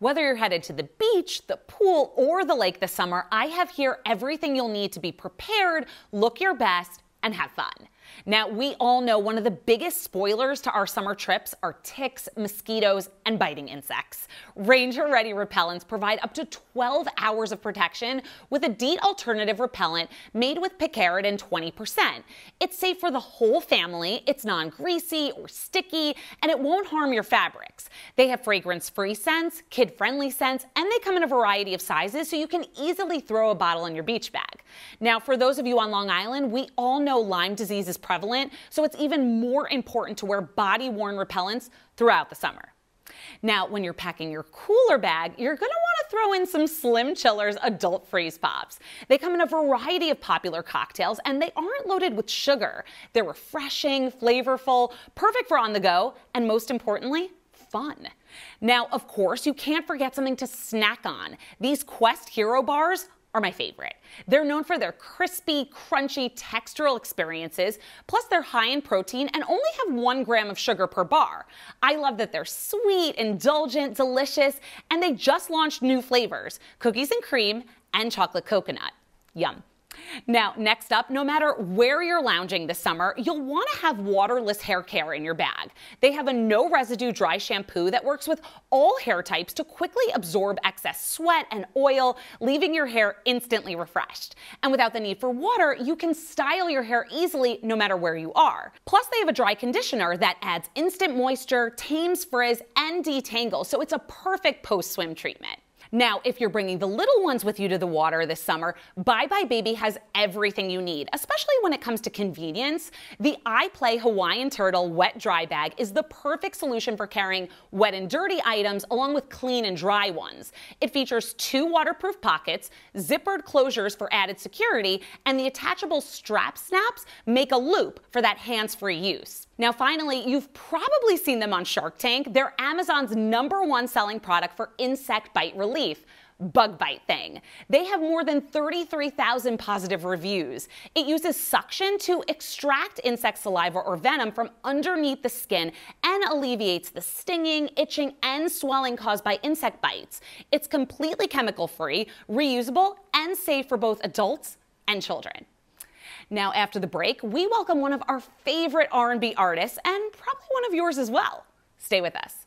Whether you're headed to the beach, the pool, or the lake this summer, I have here everything you'll need to be prepared, look your best, and have fun. Now, we all know one of the biggest spoilers to our summer trips are ticks, mosquitoes, and biting insects. Ranger Ready repellents provide up to 12 hours of protection with a DEET alternative repellent made with picaridin 20%. It's safe for the whole family, it's non greasy or sticky, and it won't harm your fabrics. They have fragrance free scents, kid friendly scents, and they come in a variety of sizes so you can easily throw a bottle in your beach bag. Now, for those of you on Long Island, we all know Lyme disease is is prevalent, so it's even more important to wear body worn repellents throughout the summer. Now, when you're packing your cooler bag, you're going to want to throw in some Slim Chillers Adult Freeze Pops. They come in a variety of popular cocktails and they aren't loaded with sugar. They're refreshing, flavorful, perfect for on the go, and most importantly, fun. Now, of course, you can't forget something to snack on. These Quest Hero Bars are my favorite. They're known for their crispy, crunchy, textural experiences, plus they're high in protein and only have one gram of sugar per bar. I love that they're sweet, indulgent, delicious, and they just launched new flavors, cookies and cream and chocolate coconut. Yum. Now, next up, no matter where you're lounging this summer, you'll want to have waterless hair care in your bag. They have a no residue dry shampoo that works with all hair types to quickly absorb excess sweat and oil, leaving your hair instantly refreshed. And without the need for water, you can style your hair easily no matter where you are. Plus, they have a dry conditioner that adds instant moisture, tames frizz, and detangles, so it's a perfect post swim treatment. Now, if you're bringing the little ones with you to the water this summer, Bye Bye Baby has everything you need, especially when it comes to convenience. The iPlay Hawaiian Turtle Wet Dry Bag is the perfect solution for carrying wet and dirty items along with clean and dry ones. It features two waterproof pockets, zippered closures for added security, and the attachable strap snaps make a loop for that hands-free use. Now, finally, you've probably seen them on Shark Tank. They're Amazon's number one selling product for insect bite relief relief bug bite thing. They have more than 33,000 positive reviews. It uses suction to extract insect saliva or venom from underneath the skin and alleviates the stinging, itching, and swelling caused by insect bites. It's completely chemical free, reusable, and safe for both adults and children. Now, after the break, we welcome one of our favorite R&B artists and probably one of yours as well. Stay with us.